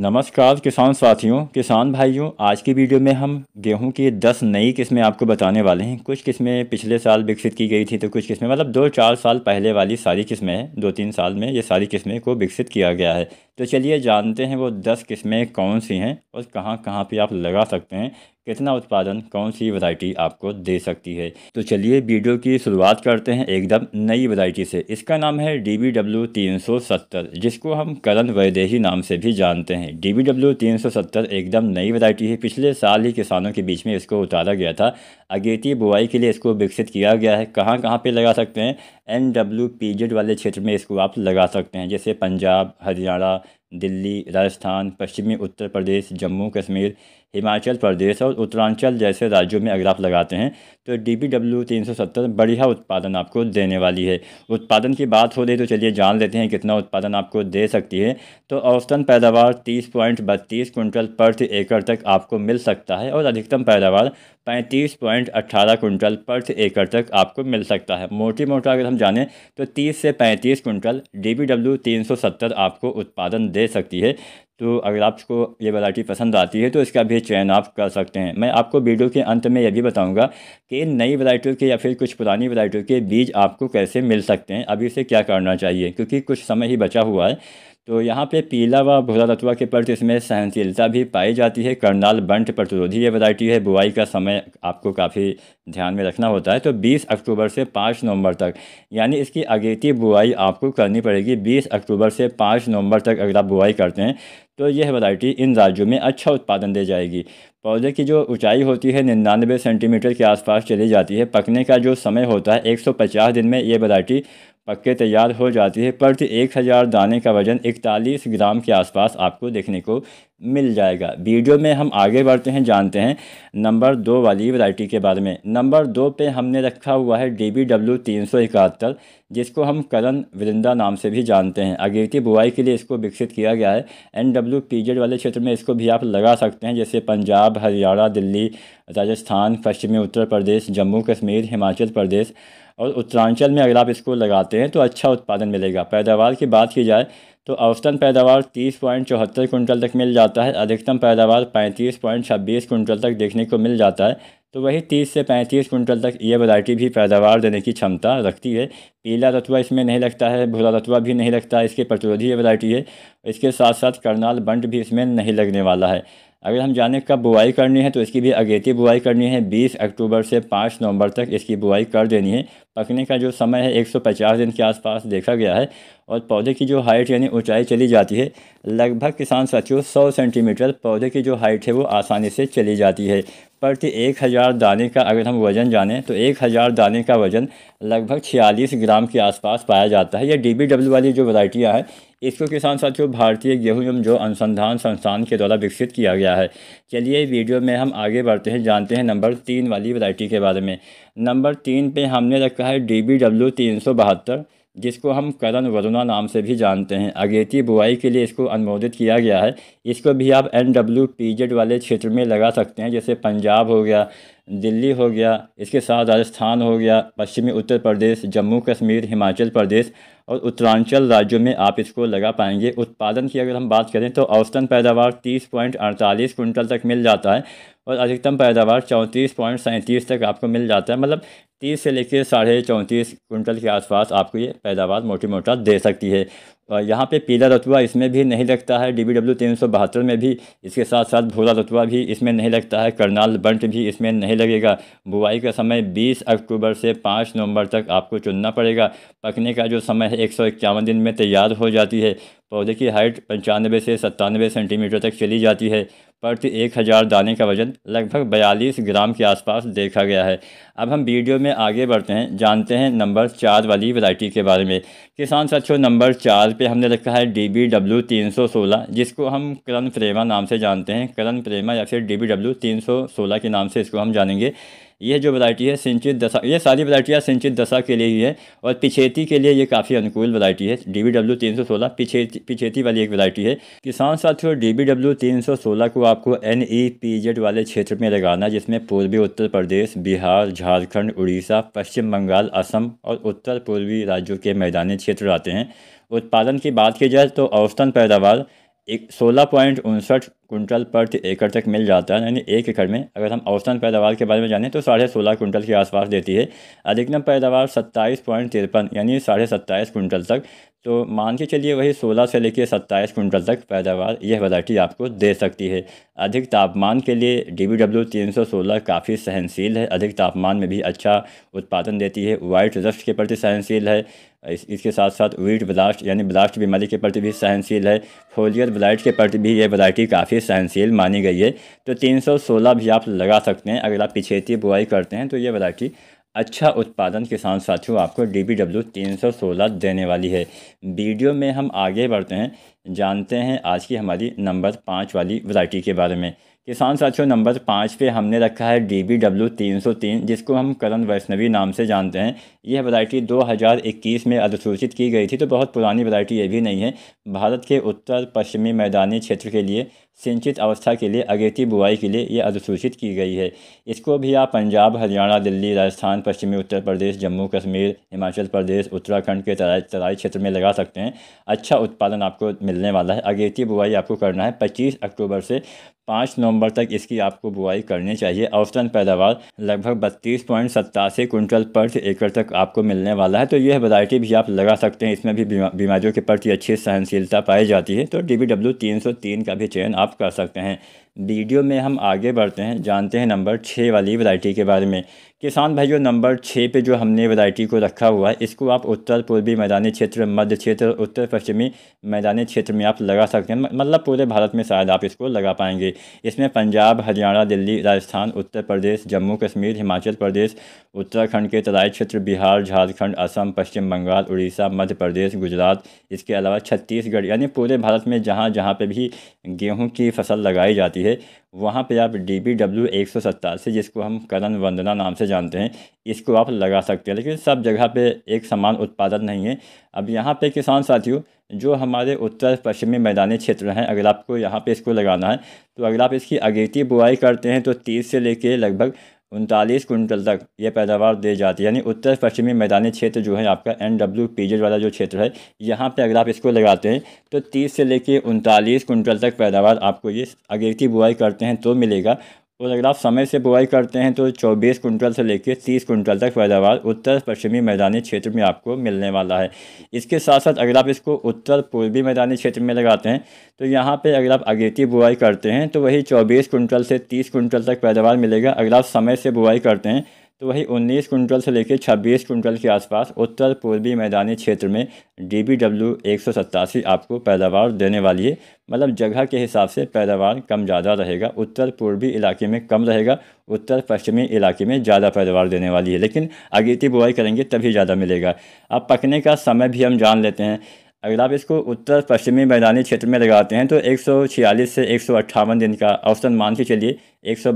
नमस्कार किसान साथियों किसान भाइयों आज की वीडियो में हम गेहूं की 10 नई किस्में आपको बताने वाले हैं कुछ किस्में पिछले साल विकसित की गई थी तो कुछ किस्में मतलब दो चार साल पहले वाली सारी किस्में हैं दो तीन साल में ये सारी किस्में को विकसित किया गया है तो चलिए जानते हैं वो दस किस्में कौन सी हैं और कहाँ कहाँ पे आप लगा सकते हैं कितना उत्पादन कौन सी वैरायटी आपको दे सकती है तो चलिए वीडियो की शुरुआत करते हैं एकदम नई वैरायटी से इसका नाम है डी बी डब्ल्यू तीन सौ सत्तर जिसको हम करण वैदेही नाम से भी जानते हैं डी बी डब्ल्यू तीन सौ सत्तर एकदम नई वैरायटी है पिछले साल ही किसानों के बीच में इसको उतारा गया था अगेती बुआई के लिए इसको विकसित किया गया है कहाँ कहाँ पर लगा सकते हैं एन डब्ल्यू पी जेड वाले क्षेत्र में इसको आप लगा सकते हैं जैसे पंजाब हरियाणा दिल्ली राजस्थान पश्चिमी उत्तर प्रदेश जम्मू कश्मीर हिमाचल प्रदेश और उत्तरांचल जैसे राज्यों में अगर आप लगाते हैं तो डी पी डब्ल्यू तीन सौ सत्तर बढ़िया उत्पादन आपको देने वाली है उत्पादन की बात हो रही तो चलिए जान लेते हैं कितना उत्पादन आपको दे सकती है तो औसतन पैदावार तीस पॉइंट बत्तीस कुंटल प्रति एकड़ तक आपको मिल सकता है और अधिकतम पैदावार पैंतीस पॉइंट अट्ठारह कुंटल प्रति एकड़ तक आपको मिल सकता है मोटी मोटा अगर हम जानें तो तीस से पैंतीस कुंटल डी पी डब्ल्यू तीन सौ सत्तर आपको उत्पादन दे सकती है तो अगर आपको ये वैरायटी पसंद आती है तो इसका भी चयन आप कर सकते हैं मैं आपको वीडियो के अंत में यह भी बताऊंगा कि नई वैरायटियों के या फिर कुछ पुरानी वैरायटियों के बीज आपको कैसे मिल सकते हैं अभी से क्या करना चाहिए क्योंकि कुछ समय ही बचा हुआ है तो यहाँ पे पीला व भूरा रतुआ के प्रति इसमें सहनशीलता भी पाई जाती है करनाल बंट प्रतिरोधी ये वैरायटी है बुआई का समय आपको काफ़ी ध्यान में रखना होता है तो 20 अक्टूबर से 5 नवंबर तक यानी इसकी अगेती बुआई आपको करनी पड़ेगी 20 अक्टूबर से 5 नवंबर तक अगर आप बुआई करते हैं तो यह वैरायटी इन राज्यों में अच्छा उत्पादन दे जाएगी पौधे की जो ऊंचाई होती है निन्यानवे सेंटीमीटर के आसपास चली जाती है पकने का जो समय होता है 150 दिन में ये वैरायटी पक्के तैयार हो जाती है प्रति एक हज़ार दाने का वज़न इकतालीस ग्राम के आसपास आपको देखने को मिल जाएगा वीडियो में हम आगे बढ़ते हैं जानते हैं नंबर दो वाली वैरायटी के बारे में नंबर दो पे हमने रखा हुआ है डी बी डब्ल्यू तीन सौ इकहत्तर जिसको हम करण वृंदा नाम से भी जानते हैं अगेती बुआई के लिए इसको विकसित किया गया है एन डब्ल्यू पी जेड वाले क्षेत्र में इसको भी आप लगा सकते हैं जैसे पंजाब हरियाणा दिल्ली राजस्थान पश्चिमी उत्तर प्रदेश जम्मू कश्मीर हिमाचल प्रदेश और उत्तरांचल में अगर आप इसको लगाते हैं तो अच्छा उत्पादन मिलेगा पैदावार की बात की जाए तो औसतन पैदावार तीस पॉइंट चौहत्तर कुंटल तक मिल जाता है अधिकतम पैदावार पैंतीस पॉइंट छब्बीस कुंटल तक देखने को मिल जाता है तो वही तीस से पैंतीस कुंटल तक ये वैरायटी भी पैदावार देने की क्षमता रखती है पीला रतुआ इसमें नहीं लगता है भूरा रतुआ भी नहीं लगता है इसके प्रतिरोधी ये वैरायटी है इसके साथ साथ करनाल बंट भी इसमें नहीं लगने वाला है अगर हम जाने कब बुआई करनी है तो इसकी भी अगेती बुआई करनी है 20 अक्टूबर से 5 नवंबर तक इसकी बुआई कर देनी है पकने का जो समय है 150 दिन के आसपास देखा गया है और पौधे की जो हाइट यानी ऊंचाई चली जाती है लगभग किसान सचिव 100 सेंटीमीटर पौधे की जो हाइट है वो आसानी से चली जाती है प्रति एक हज़ार दाने का अगर हम वज़न जानें तो एक हज़ार दाने का वज़न लगभग छियालीस ग्राम के आसपास पाया जाता है यह डी बी डब्ल्यू वाली जो वैरायटियाँ हैं इसको किसान साथियों भारतीय गेहूं एवं जो अनुसंधान संस्थान के द्वारा विकसित किया गया है चलिए वीडियो में हम आगे बढ़ते हैं जानते हैं नंबर तीन वाली वरायटी के बारे में नंबर तीन पर हमने रखा है डी बी डब्ल्यू तीन सौ बहत्तर जिसको हम करण वरुणा नाम से भी जानते हैं अगेती बुआई के लिए इसको अनुमोदित किया गया है इसको भी आप एन डब्ल्यू पी जेड वाले क्षेत्र में लगा सकते हैं जैसे पंजाब हो गया दिल्ली हो गया इसके साथ राजस्थान हो गया पश्चिमी उत्तर प्रदेश जम्मू कश्मीर हिमाचल प्रदेश और उत्तरांचल राज्यों में आप इसको लगा पाएंगे उत्पादन की अगर हम बात करें तो औसतन पैदावार तीस पॉइंट अड़तालीस कुंटल तक मिल जाता है और अधिकतम पैदावार चौंतीस पॉइंट सैंतीस तक आपको मिल जाता है मतलब तीस से लेकर साढ़े चौंतीस कुंटल के आसपास आपको ये पैदावार मोटी मोटा दे सकती है और यहाँ पे पीला रतुआ इसमें भी नहीं लगता है डी बी डब्ल्यू तीन सौ बहत्तर में भी इसके साथ साथ भूरा रतुआ भी इसमें नहीं लगता है करनाल बंट भी इसमें नहीं लगेगा बुआई का समय 20 अक्टूबर से 5 नवंबर तक आपको चुनना पड़ेगा पकने का जो समय है एक दिन में तैयार हो जाती है पौधे की हाइट पंचानवे से सत्तानवे सेंटीमीटर तक चली जाती है प्रति एक हज़ार दाने का वजन लगभग बयालीस ग्राम के आसपास देखा गया है अब हम वीडियो में आगे बढ़ते हैं जानते हैं नंबर चार वाली वैरायटी के बारे में किसान सचो नंबर चार पे हमने रखा है डी बी डब्ल्यू तीन सौ सोलह जिसको हम करण प्रेमा नाम से जानते हैं करण प्रेमा या फिर डी बी डब्ल्यू तीन सौ सोलह के नाम से इसको हम जानेंगे ये जो वैरायटी है सिंचित दशा ये सारी वरायटियाँ सिंचित दशा के लिए ही है और पिछेती के लिए ये काफ़ी अनुकूल वैरायटी है डी बी डब्ल्यू तीन सौ सोलह पिछेती पिछेती वाली एक वैरायटी है किसान साथियों डी बी डब्ल्यू तीन सौ सोलह को आपको एन ई पी जेड वाले क्षेत्र में लगाना जिसमें पूर्वी उत्तर प्रदेश बिहार झारखंड उड़ीसा पश्चिम बंगाल असम और उत्तर पूर्वी राज्यों के मैदानी क्षेत्र आते हैं उत्पादन की बात की जाए तो औसतन पैदावार एक सोलह पॉइंट उनसठ कुंटल प्रति एकड़ तक मिल जाता है यानी एक एकड़ में अगर हम औसतन पैदावार के बारे में जाने तो साढ़े सोलह कुंटल के आसपास देती है अधिकतम पैदावार सत्ताईस पॉइंट तिरपन यानी साढ़े सत्ताईस कुंटल तक तो मान के चलिए वही सोलह से लेकर सत्ताईस कुंटल तक पैदावार यह वैरायटी आपको दे सकती है अधिक तापमान के लिए डी बी डब्ल्यू तीन सौ सोलह काफ़ी सहनशील है अधिक तापमान में भी अच्छा उत्पादन देती है वाइट रस्ट के प्रति सहनशील है इस, इसके साथ साथ वीट ब्लास्ट यानी ब्लास्ट बीमारी के प्रति भी सहनशील है फोलियर ब्लाइट के प्रति भी यह वैरायटी काफ़ी काफ़ी सहनशील मानी गई है तो 316 भी आप लगा सकते हैं अगर आप पिछेती बुआई करते हैं तो ये कि अच्छा उत्पादन किसान साथियों आपको डी बी डब्ल्यू तीन सौ सोलह देने वाली है वीडियो में हम आगे बढ़ते हैं जानते हैं आज की हमारी नंबर पाँच वाली वैरायटी के बारे में किसान साथियों नंबर पाँच पे हमने रखा है डी बी डब्ल्यू तीन सौ तीन जिसको हम करण वैष्णवी नाम से जानते हैं यह वैरायटी 2021 में अधिसूचित की गई थी तो बहुत पुरानी वैरायटी ये भी नहीं है भारत के उत्तर पश्चिमी मैदानी क्षेत्र के लिए सिंचित अवस्था के लिए अगेती बुआई के लिए यह अधिसूचित की गई है इसको भी आप पंजाब हरियाणा दिल्ली राजस्थान पश्चिमी उत्तर प्रदेश जम्मू कश्मीर हिमाचल प्रदेश उत्तराखंड के तराई तराई क्षेत्र में लगा सकते हैं अच्छा उत्पादन आपको मिलने वाला है अगेती बुआई आपको करना है पच्चीस अक्टूबर से पाँच नवंबर तक इसकी आपको बुआई करनी चाहिए औसतन पैदावार लगभग बत्तीस पॉइंट सत्तासी कुंटल प्रति एकड़ तक आपको मिलने वाला है तो यह वैरायटी भी आप लगा सकते हैं इसमें भी बीमारियों के प्रति अच्छी सहनशीलता पाई जाती है तो डी बी डब्ल्यू तीन सौ तीन का भी चयन आप कर सकते हैं वीडियो में हम आगे बढ़ते हैं जानते हैं नंबर छः वाली वैरायटी के बारे में किसान भाइयों नंबर छः पे जो हमने वैरायटी को रखा हुआ है इसको आप उत्तर पूर्वी मैदानी क्षेत्र मध्य क्षेत्र उत्तर पश्चिमी मैदानी क्षेत्र में आप लगा सकते हैं मतलब पूरे भारत में शायद आप इसको लगा पाएंगे इसमें पंजाब हरियाणा दिल्ली राजस्थान उत्तर प्रदेश जम्मू कश्मीर हिमाचल प्रदेश उत्तराखंड के तराई क्षेत्र बिहार झारखंड असम पश्चिम बंगाल उड़ीसा मध्य प्रदेश गुजरात इसके अलावा छत्तीसगढ़ यानी पूरे भारत में जहाँ जहाँ पर भी गेहूँ की फसल लगाई जाती है है वहाँ पे आप डी बी डब्ल्यू एक सौ सत्तासी जिसको हम करण वंदना नाम से जानते हैं इसको आप लगा सकते हैं लेकिन सब जगह पे एक समान उत्पादन नहीं है अब यहाँ पे किसान साथियों जो हमारे उत्तर पश्चिमी मैदानी क्षेत्र हैं अगर आपको यहाँ पे इसको लगाना है तो अगर आप इसकी अगेती बुआई करते हैं तो तीस से लेके लगभग उनतालीस कुंटल तक ये पैदावार दे जाती है यानी उत्तर पश्चिमी मैदानी क्षेत्र जो है आपका एन डब्ल्यू पी जेड वाला जो क्षेत्र है यहाँ पे अगर आप इसको लगाते हैं तो तीस से लेके उनतालीस कुंटल तक पैदावार आपको ये अगेती बुआई करते हैं तो मिलेगा और अगर आप समय से बुआई करते हैं तो 24 कुंटल से लेकर 30 कुंटल तक पैदावार उत्तर पश्चिमी मैदानी क्षेत्र में आपको मिलने वाला है इसके साथ साथ अगर आप इसको उत्तर पूर्वी मैदानी क्षेत्र में लगाते हैं तो यहाँ पे अगर आप अगेती बुआई करते हैं तो वही 24 कुंटल से 30 कुंटल तक पैदावार मिलेगा अगर आप समय से बुआई करते हैं तो वही उन्नीस कुंटल से लेकर छब्बीस कुंटल के आसपास उत्तर पूर्वी मैदानी क्षेत्र में डी बी डब्ल्यू एक सौ सत्तासी आपको पैदावार देने वाली है मतलब जगह के हिसाब से पैदावार कम ज़्यादा रहेगा उत्तर पूर्वी इलाके में कम रहेगा उत्तर पश्चिमी इलाके में ज़्यादा पैदावार देने वाली है लेकिन अगेती बुआई करेंगे तभी ज़्यादा मिलेगा अब पकने का समय भी हम जान लेते हैं अगर आप इसको उत्तर पश्चिमी मैदानी क्षेत्र में लगाते हैं तो 146 से एक दिन का औसतन मान के चलिए एक सौ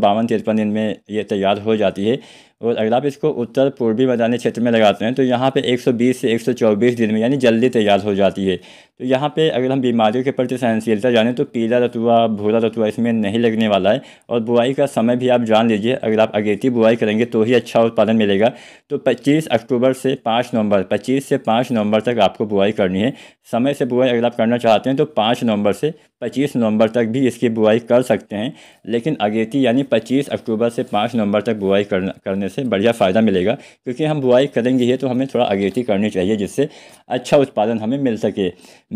दिन में ये तैयार हो जाती है और अगर आप इसको उत्तर पूर्वी मैदानी क्षेत्र में लगाते हैं तो यहाँ पे 120 से 124 दिन में यानी जल्दी तैयार हो जाती है तो यहाँ पे अगर हम बीमारियों के प्रति सहनशीलता जाने तो पीला रतुआ भूरा रतुआ इसमें नहीं लगने वाला है और बुआई का समय भी आप जान लीजिए अगर आप अगेती बुआई करेंगे तो ही अच्छा उत्पादन मिलेगा तो पच्चीस अक्टूबर से पाँच नवंबर पच्चीस से पाँच नवंबर तक आपको बुआई करनी है समय से बुआई अगर आप करना चाहते हैं तो पाँच नवंबर से पच्चीस नवंबर तक भी इसकी बुआई कर सकते हैं लेकिन अगेती यानी पच्चीस अक्टूबर से पाँच नवंबर तक बुआई करने से बढ़िया फ़ायदा मिलेगा क्योंकि हम बुआई करेंगे ही तो हमें थोड़ा अगेती करनी चाहिए जिससे अच्छा उत्पादन हमें मिल सके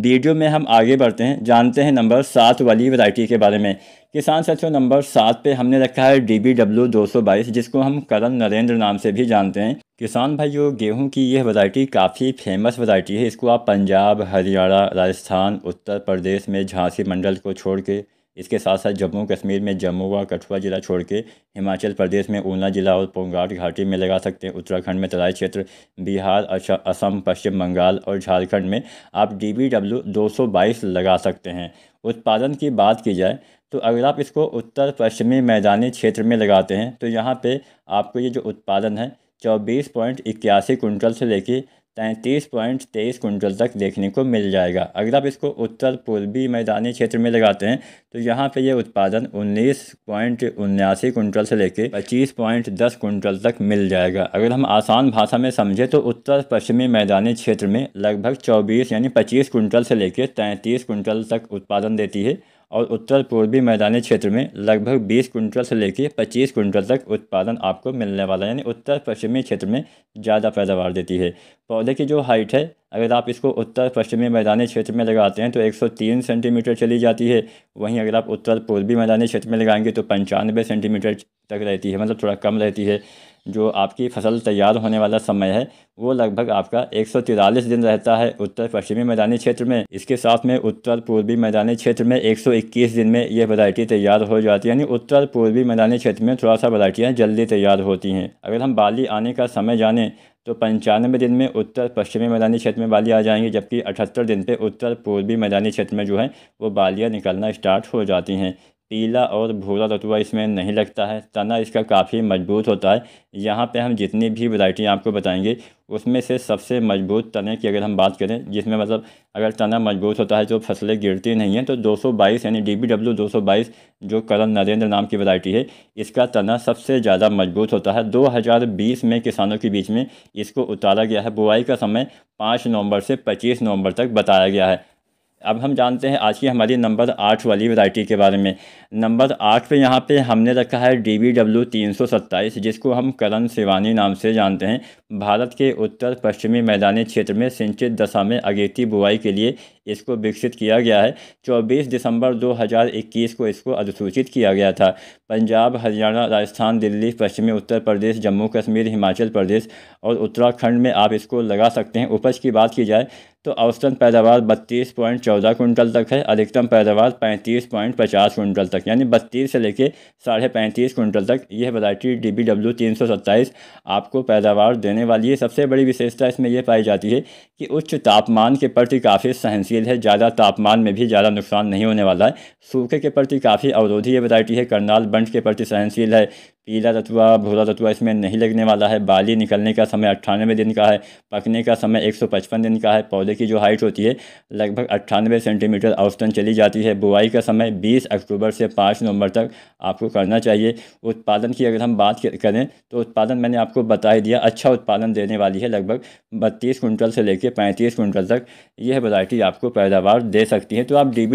वीडियो में हम आगे बढ़ते हैं जानते हैं नंबर सात वाली वैरायटी के बारे में किसान साथियों नंबर सात पे हमने रखा है डी बी डब्ल्यू दो सौ बाईस जिसको हम करण नरेंद्र नाम से भी जानते हैं किसान भाइयों गेहूं की यह वैरायटी काफ़ी फेमस वैरायटी है इसको आप पंजाब हरियाणा राजस्थान उत्तर प्रदेश में झांसी मंडल को छोड़ के इसके साथ साथ जम्मू कश्मीर में जम्मू व कठुआ ज़िला छोड़ के हिमाचल प्रदेश में ऊना ज़िला और पोंगाट घाटी में लगा सकते हैं उत्तराखंड में तराई क्षेत्र बिहार असम पश्चिम बंगाल और झारखंड में आप डी बी डब्ल्यू दो सौ बाईस लगा सकते हैं उत्पादन की बात की जाए तो अगर आप इसको उत्तर पश्चिमी मैदानी क्षेत्र में लगाते हैं तो यहाँ पर आपको ये जो उत्पादन है चौबीस पॉइंट इक्यासी कुंटल से लेके तैंतीस पॉइंट तेईस कुंटल तक देखने को मिल जाएगा अगर आप इसको उत्तर पूर्वी मैदानी क्षेत्र में लगाते हैं तो यहाँ पे ये उत्पादन उन्नीस पॉइंट उन्यासी कुंटल से लेकर पच्चीस पॉइंट दस कुंटल तक मिल जाएगा अगर हम आसान भाषा में समझे तो उत्तर पश्चिमी मैदानी क्षेत्र में लगभग चौबीस यानी पच्चीस कुंटल से लेकर तैंतीस कुंटल तक उत्पादन देती है और उत्तर पूर्वी मैदानी क्षेत्र में लगभग बीस कुंटल से लेकर पच्चीस कुंटल तक उत्पादन आपको मिलने वाला है यानी उत्तर पश्चिमी क्षेत्र में ज़्यादा पैदावार देती है पौधे की जो हाइट है अगर आप इसको उत्तर पश्चिमी मैदानी क्षेत्र में लगाते हैं तो 103 सेंटीमीटर चली जाती है वहीं अगर आप उत्तर पूर्वी मैदानी क्षेत्र में लगाएंगे तो पंचानवे सेंटीमीटर तक रहती है मतलब थोड़ा कम रहती है जो आपकी फसल तैयार होने वाला समय है वो लगभग आपका एक दिन रहता है उत्तर पश्चिमी मैदानी क्षेत्र में इसके साथ में उत्तर पूर्वी मैदानी क्षेत्र में 121 दिन में ये वरायटी तैयार हो जाती है यानी उत्तर पूर्वी मैदानी क्षेत्र में थोड़ा सा वरायटियाँ जल्दी तैयार होती हैं अगर हम बाली आने का समय जाने तो पंचानवे दिन में उत्तर पश्चिमी मैदानी क्षेत्र में बालियाँ आ जाएंगी जबकि अठहत्तर दिन पे उत्तर पूर्वी मैदानी क्षेत्र में जो है वो बालियाँ निकलना स्टार्ट हो जाती हैं पीला और भूरा रतुआ इसमें नहीं लगता है तना इसका काफ़ी मजबूत होता है यहाँ पे हम जितनी भी वैरायटी आपको बताएंगे उसमें से सबसे मजबूत तने की अगर हम बात करें जिसमें मतलब अगर तना मजबूत होता है तो फसलें गिरती नहीं हैं तो 222 यानी डी बी डब्ल्यू दो जो करण नरेंद्र नाम की वैरायटी है इसका तना सबसे ज़्यादा मजबूत होता है 2020 में किसानों के बीच में इसको उतारा गया है बुआई का समय पाँच नवंबर से पच्चीस नवंबर तक बताया गया है अब हम जानते हैं आज की हमारी नंबर आठ वाली वैरायटी के बारे में नंबर आठ पे यहाँ पे हमने रखा है डी बी डब्ल्यू तीन सौ सत्ताईस जिसको हम करण शिवानी नाम से जानते हैं भारत के उत्तर पश्चिमी मैदानी क्षेत्र में सिंचित दशा में अगेती बुआई के लिए इसको विकसित किया गया है 24 दिसंबर 2021 को इसको अधिसूचित किया गया था पंजाब हरियाणा राजस्थान दिल्ली पश्चिमी उत्तर प्रदेश जम्मू कश्मीर हिमाचल प्रदेश और उत्तराखंड में आप इसको लगा सकते हैं उपज की बात की जाए तो औसतन पैदावार बत्तीस पॉइंट चौदह कुंटल तक है अधिकतम पैदावार पैंतीस पॉइंट पचास कुंटल तक यानी बत्तीस से लेके साढ़े पैंतीस कुंटल तक यह वैरायटी डी बी डब्ल्यू तीन सौ सत्ताईस आपको पैदावार देने वाली है सबसे बड़ी विशेषता इसमें यह पाई जाती है कि उच्च तापमान के प्रति काफ़ी सहनशील है ज़्यादा तापमान में भी ज़्यादा नुकसान नहीं होने वाला है सूखे के प्रति काफ़ी अवरोधी ये वैरायटी है करनाल बंट के प्रति सहनशील है पीला रतुआ भूरा रतुआ इसमें नहीं लगने वाला है बाली निकलने का समय अट्ठानवे दिन का है पकने का समय 155 दिन का है पौधे की जो हाइट होती है लगभग अट्ठानवे सेंटीमीटर औसतन चली जाती है बुआई का समय 20 अक्टूबर से 5 नवंबर तक आपको करना चाहिए उत्पादन की अगर हम बात करें तो उत्पादन मैंने आपको बता ही दिया अच्छा उत्पादन देने वाली है लगभग बत्तीस कुंटल से लेकर पैंतीस कुंटल तक यह वरायटी आपको पैदावार दे सकती है तो आप डी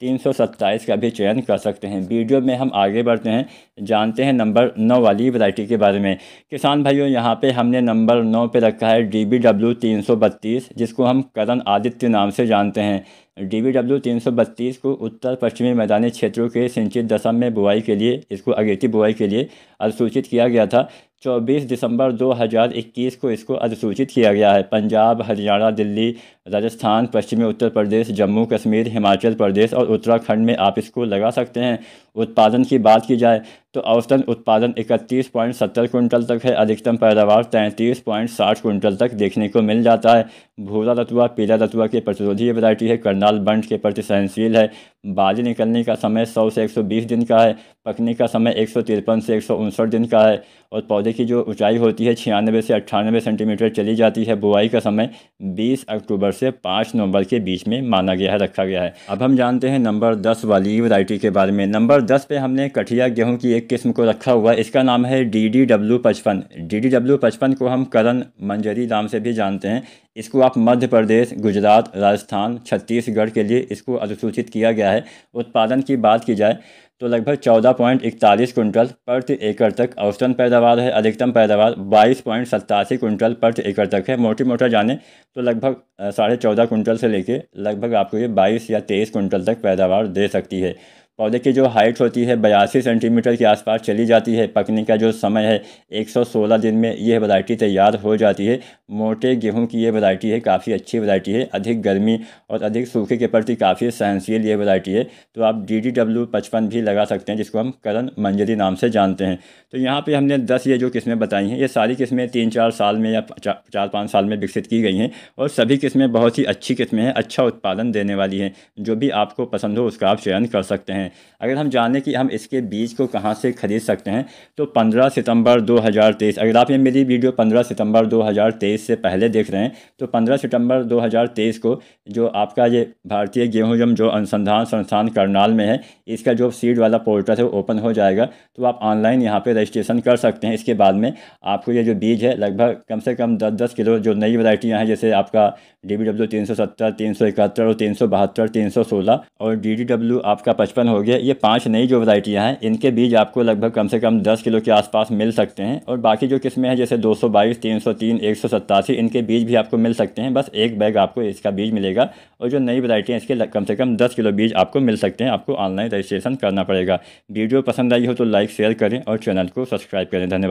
तीन सौ सत्ताईस का भी चयन कर सकते हैं वीडियो में हम आगे बढ़ते हैं जानते हैं नंबर नौ वाली वैरायटी के बारे में किसान भाइयों यहाँ पे हमने नंबर नौ पे रखा है डी बी डब्ल्यू तीन सौ बत्तीस जिसको हम करण आदित्य नाम से जानते हैं डी बी डब्ल्यू तीन सौ बत्तीस को उत्तर पश्चिमी मैदानी क्षेत्रों के सिंचित दशम में बुआई के लिए इसको अगेती बुआई के लिए अधिसूचित किया गया था चौबीस दिसंबर 2021 को इसको अधिसूचित किया गया है पंजाब हरियाणा दिल्ली राजस्थान पश्चिमी उत्तर प्रदेश जम्मू कश्मीर हिमाचल प्रदेश और उत्तराखंड में आप इसको लगा सकते हैं उत्पादन की बात की जाए तो औसतन उत्पादन इकतीस पॉइंट सत्तर कुंटल तक है अधिकतम पैदावार तैंतीस पॉइंट साठ कुंटल तक देखने को मिल जाता है भूरा रतुआ पीला रतुआ के प्रतिरोधी वैरायटी है करनाल बंट के प्रति सहनशील है बाली निकलने का समय सौ से एक सौ बीस दिन का है पकने का समय एक सौ तिरपन से एक सौ उनसठ दिन का है और पौधे की जो ऊंचाई होती है छियानवे से अट्ठानवे सेंटीमीटर चली जाती है बुआई का समय बीस अक्टूबर से पाँच नवंबर के बीच में माना गया है रखा गया है अब हम जानते हैं नंबर दस वाली वरायटी के बारे में नंबर दस पे हमने कठिया गेहूँ की एक किस्म को रखा हुआ इसका नाम है डी डी डब्ल्यू पचपन डी डी डब्ल्यू पचपन को हम करण मंजरी नाम से भी जानते हैं इसको आप मध्य प्रदेश गुजरात राजस्थान छत्तीसगढ़ के लिए इसको अनुसूचित किया गया है उत्पादन की बात की जाए तो लगभग चौदह पॉइंट इकतालीस कुंटल प्रति एकड़ तक औसतन पैदावार है अधिकतम पैदावार बाईस पॉइंट सत्तासी कुंटल प्रति एकड़ तक है मोटी मोटा जाने तो लगभग साढ़े चौदह कुंटल से लेके लगभग आपको ये बाईस या तेईस कुंटल तक पैदावार दे सकती है पौधे की जो हाइट होती है बयासी सेंटीमीटर के आसपास चली जाती है पकने का जो समय है 116 दिन में यह वैरायटी तैयार हो जाती है मोटे गेहूं की यह वैरायटी है काफ़ी अच्छी वैरायटी है अधिक गर्मी और अधिक सूखे के प्रति काफ़ी सहनशील ये वैरायटी है तो आप डी डी डब्ल्यू पचपन भी लगा सकते हैं जिसको हम करण मंजरी नाम से जानते हैं तो यहाँ पर हमने दस ये जो किस्में बताई हैं ये सारी किस्में तीन चार साल में या चार पाँच साल में विकसित की गई हैं और सभी किस्में बहुत ही अच्छी किस्में हैं अच्छा उत्पादन देने वाली हैं जो भी आपको पसंद हो उसका आप चयन कर सकते हैं हैं अगर हम जाने कि हम इसके बीज को कहाँ से ख़रीद सकते हैं तो 15 सितंबर 2023 अगर आप ये मेरी वीडियो 15 सितंबर 2023 से पहले देख रहे हैं तो 15 सितंबर 2023 को जो आपका ये भारतीय गेहूँ जो अनुसंधान संस्थान करनाल में है इसका जो सीड वाला पोर्टल है वो ओपन हो जाएगा तो आप ऑनलाइन यहाँ पर रजिस्ट्रेशन कर सकते हैं इसके बाद में आपको ये जो बीज है लगभग कम से कम दस दस किलो जो नई वरायटियाँ हैं जैसे आपका डी बी डब्ल्यू तीन सौ सत्तर तीन सौ इकहत्तर और तीन सौ बहत्तर तीन सौ सोलह और डी डी डब्ल्यू आपका पचपन हो गए ये पांच नई जो वैरायटियाँ हैं इनके बीज आपको लगभग कम से कम दस किलो के आसपास मिल सकते हैं और बाकी जो किस्में हैं जैसे दो सौ बाईस तीन सौ तीन एक सौ सत्तासी इनके बीज भी आपको मिल सकते हैं बस एक बैग आपको इसका बीज मिलेगा और जो नई वैरायटियाँ इसके कम से कम दस किलो बीज आपको मिल सकते हैं आपको ऑनलाइन रजिस्ट्रेशन करना पड़ेगा वीडियो पसंद आई हो तो लाइक शेयर करें और चैनल को सब्सक्राइब करें धन्यवाद